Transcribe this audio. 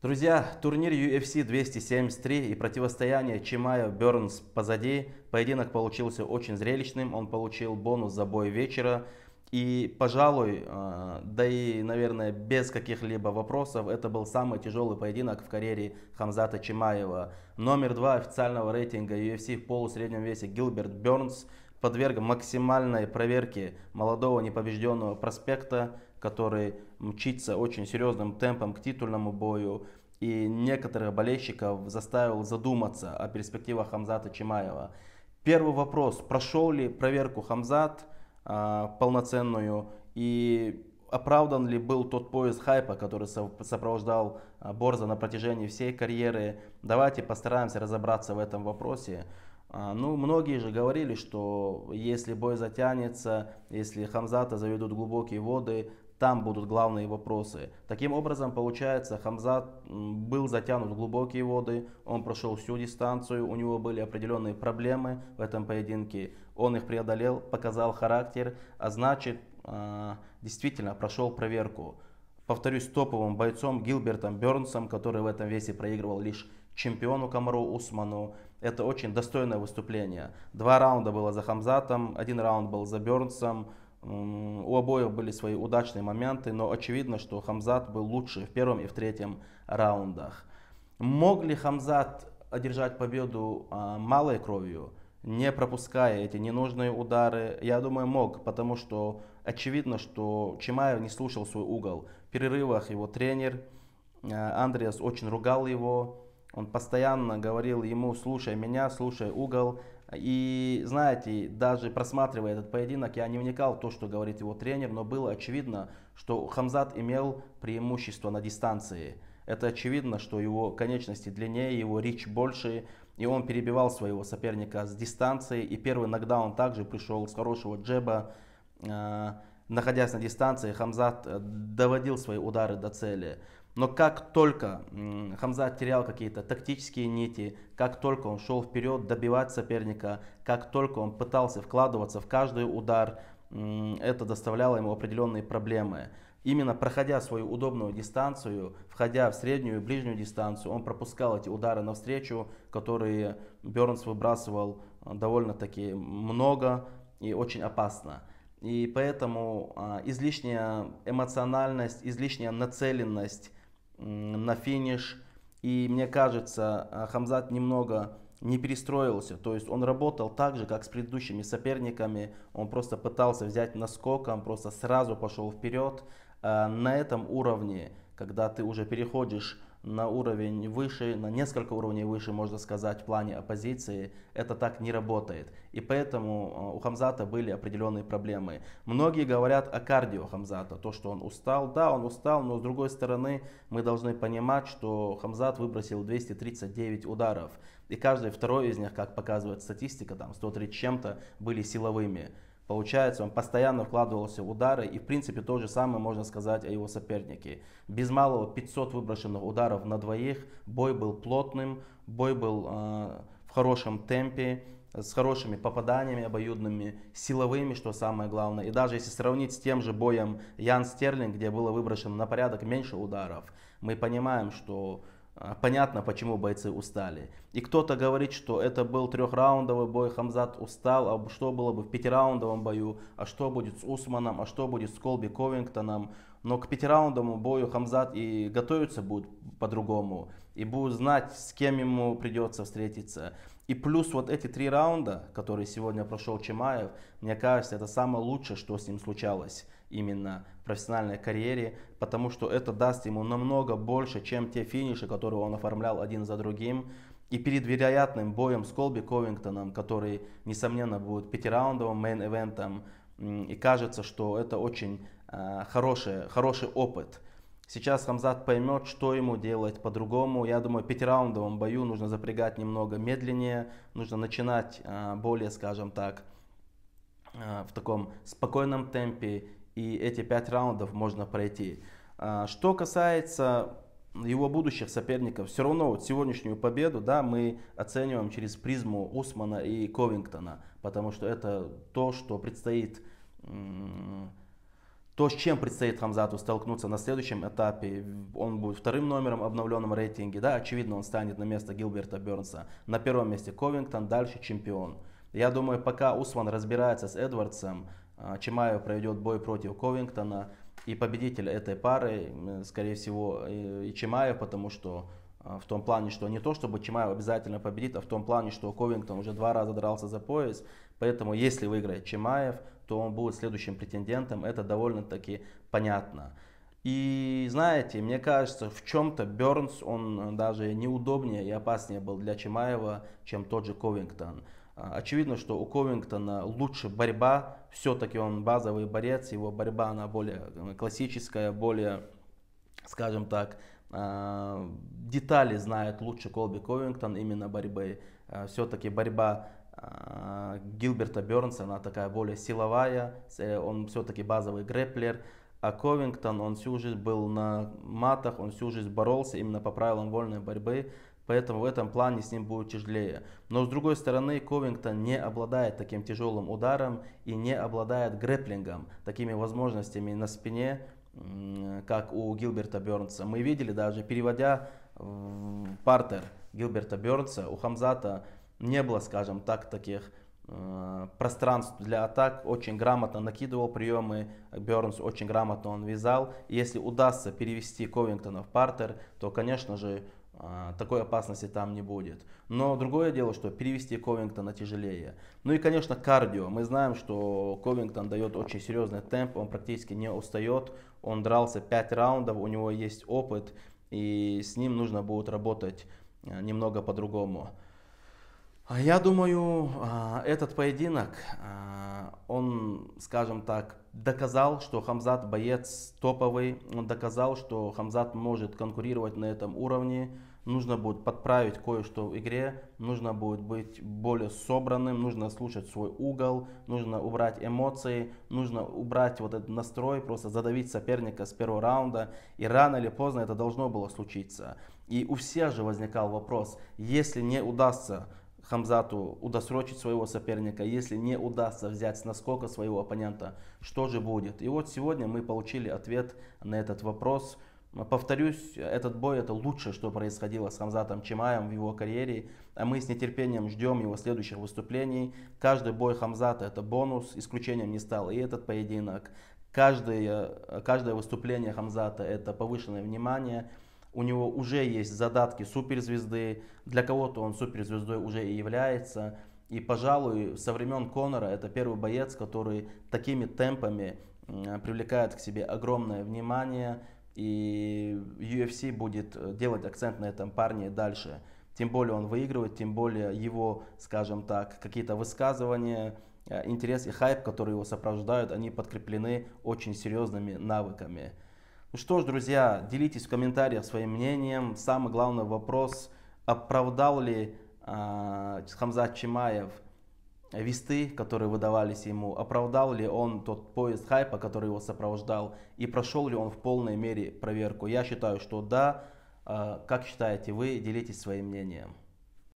Друзья, турнир UFC 273 и противостояние Чимаев Бернс позади. Поединок получился очень зрелищным. Он получил бонус за бой вечера. И, пожалуй, э, да и, наверное, без каких-либо вопросов, это был самый тяжелый поединок в карьере Хамзата Чимаева. Номер два официального рейтинга UFC в полусреднем весе Гилберт Бернс подверг максимальной проверке молодого непобежденного проспекта который мчится очень серьезным темпом к титульному бою и некоторых болельщиков заставил задуматься о перспективах Хамзата Чимаева. Первый вопрос, прошел ли проверку Хамзат э, полноценную и оправдан ли был тот поезд хайпа, который сопровождал а, Борза на протяжении всей карьеры. Давайте постараемся разобраться в этом вопросе. А, ну, многие же говорили, что если бой затянется, если Хамзата заведут глубокие воды, там будут главные вопросы. Таким образом, получается, Хамзат был затянут в глубокие воды, он прошел всю дистанцию, у него были определенные проблемы в этом поединке. Он их преодолел, показал характер, а значит, а, действительно прошел проверку. Повторюсь, топовым бойцом Гилбертом Бернсом, который в этом весе проигрывал лишь чемпиону Камару Усману. Это очень достойное выступление. Два раунда было за Хамзатом, один раунд был за Бернсом. У обоих были свои удачные моменты, но очевидно, что Хамзат был лучше в первом и в третьем раундах. Мог ли Хамзат одержать победу а, малой кровью, не пропуская эти ненужные удары? Я думаю, мог, потому что очевидно, что Чимаев не слушал свой угол. В перерывах его тренер а, Андреас очень ругал его. Он постоянно говорил ему, слушай меня, слушай угол. И знаете, даже просматривая этот поединок, я не вникал в то, что говорит его тренер, но было очевидно, что Хамзат имел преимущество на дистанции. Это очевидно, что его конечности длиннее, его рич больше, и он перебивал своего соперника с дистанции. И первый нокдаун также пришел с хорошего джеба. А, находясь на дистанции, Хамзат э, доводил свои удары до цели. Но как только Хамза терял какие-то тактические нити, как только он шел вперед добивать соперника, как только он пытался вкладываться в каждый удар, это доставляло ему определенные проблемы. Именно проходя свою удобную дистанцию, входя в среднюю и ближнюю дистанцию, он пропускал эти удары навстречу, которые Бернс выбрасывал а, довольно-таки много и очень опасно. И поэтому а, излишняя эмоциональность, излишняя нацеленность на финиш. И мне кажется, а, Хамзат немного не перестроился. То есть он работал так же, как с предыдущими соперниками. Он просто пытался взять наскоком, просто сразу пошел вперед. А, на этом уровне, когда ты уже переходишь на уровень выше, на несколько уровней выше, можно сказать, в плане оппозиции, это так не работает. И поэтому а, у Хамзата были определенные проблемы. Многие говорят о кардио Хамзата, то, что он устал. Да, он устал, но с другой стороны, мы должны понимать, что Хамзат выбросил 239 ударов. И каждый второй из них, как показывает статистика, там 130 чем-то, были силовыми. Получается, он постоянно вкладывался в удары, и в принципе то же самое можно сказать о его сопернике. Без малого 500 выброшенных ударов на двоих, бой был плотным, бой был э, в хорошем темпе, с хорошими попаданиями обоюдными, силовыми, что самое главное. И даже если сравнить с тем же боем Ян Стерлинг, где было выброшено на порядок меньше ударов, мы понимаем, что а, понятно, почему бойцы устали. И кто-то говорит, что это был трехраундовый бой, Хамзат устал, а что было бы в пятираундовом бою, а что будет с Усманом, а что будет с Колби Ковингтоном. Но к пятираундовому бою Хамзат и готовиться будет по-другому, и будет знать, с кем ему придется встретиться. И плюс вот эти три раунда, которые сегодня прошел Чимаев, мне кажется, это самое лучшее, что с ним случалось именно профессиональной карьере, потому что это даст ему намного больше, чем те финиши, которые он оформлял один за другим. И перед вероятным боем с Колби Ковингтоном, который, несомненно, будет пятираундовым мейн-эвентом, и кажется, что это очень э, хороший, хороший опыт. Сейчас Хамзат поймет, что ему делать по-другому. Я думаю, в пятираундовом бою нужно запрягать немного медленнее, нужно начинать э, более, скажем так, э, в таком спокойном темпе и эти пять раундов можно пройти. А, что касается его будущих соперников, все равно вот сегодняшнюю победу да, мы оцениваем через призму Усмана и Ковингтона, потому что это то, что предстоит то, с чем предстоит Хамзату столкнуться на следующем этапе, он будет вторым номером в обновленном рейтинге, да, очевидно, он станет на место Гилберта Бернса. На первом месте Ковингтон, дальше чемпион. Я думаю, пока Усман разбирается с Эдвардсом, а, Чимаев проведет бой против Ковингтона. И победитель этой пары, скорее всего, и Чимаев, потому что а, в том плане, что не то, чтобы Чимаев обязательно победит, а в том плане, что Ковингтон уже два раза дрался за пояс. Поэтому, если выиграет Чимаев, то он будет следующим претендентом. Это довольно-таки понятно. И знаете, мне кажется, в чем-то Бернс, он даже неудобнее и опаснее был для Чимаева, чем тот же Ковингтон. А, очевидно, что у Ковингтона лучше борьба, все-таки он базовый борец, его борьба она более э, классическая, более, скажем так, а, детали знает лучше Колби Ковингтон именно борьбой а, Все-таки борьба Гилберта Бернса, она такая более силовая, э, он все-таки базовый грэплер, а Ковингтон, он всю жизнь был на матах, он всю жизнь боролся именно по правилам вольной борьбы, поэтому в этом плане с ним будет тяжелее. Но с другой стороны, Ковингтон не обладает таким тяжелым ударом и не обладает грэплингом, такими возможностями на спине, как у Гилберта Бернса. Мы видели даже, переводя в партер Гилберта Бернса, у Хамзата не было, скажем так, таких э, пространств для атак, очень грамотно накидывал приемы, Бернс очень грамотно он вязал. если удастся перевести Ковингтона в партер, то, конечно же, а, такой опасности там не будет. Но другое дело, что перевести Ковингтона тяжелее. Ну и, конечно, кардио. Мы знаем, что Ковингтон дает очень серьезный темп, он практически не устает. Он дрался 5 раундов, у него есть опыт, и с ним нужно будет работать э, немного по-другому. А я думаю, а, этот поединок, он, скажем так, доказал, что Хамзат боец топовый, он доказал, что Хамзат может конкурировать на этом уровне, нужно будет подправить кое-что в игре, нужно будет быть более собранным, нужно слушать свой угол, нужно убрать эмоции, нужно убрать вот этот настрой, просто задавить соперника с первого раунда. И рано или поздно это должно было случиться. И у всех же возникал вопрос, если не удастся Хамзату удосрочить своего соперника, если не удастся взять насколько своего оппонента, что же будет? И вот сегодня мы получили ответ на этот вопрос – Э, повторюсь, этот бой это лучшее, что происходило с Хамзатом Чимаем в его карьере, а мы с нетерпением ждем его следующих выступлений. Каждый бой Хамзата это бонус, исключением не стал и этот поединок. Каждое, э, каждое выступление Хамзата это повышенное внимание, у него уже есть задатки суперзвезды, для кого-то он суперзвездой уже и является. И, пожалуй, со времен Конора это первый боец, который такими темпами привлекает к себе огромное внимание, и UFC будет э, делать акцент на этом парне дальше. Тем более он выигрывает, тем более его, скажем так, какие-то высказывания, э, интерес и хайп, которые его сопровождают, они подкреплены очень серьезными навыками. Ну что ж, друзья, делитесь в комментариях своим мнением. Самый главный вопрос, оправдал ли э, Хамзат Чимаев – весты, которые выдавались ему, оправдал ли он тот поезд хайпа, который его сопровождал, и прошел ли он в полной мере проверку. Я считаю, что да. А, как считаете вы, делитесь своим мнением.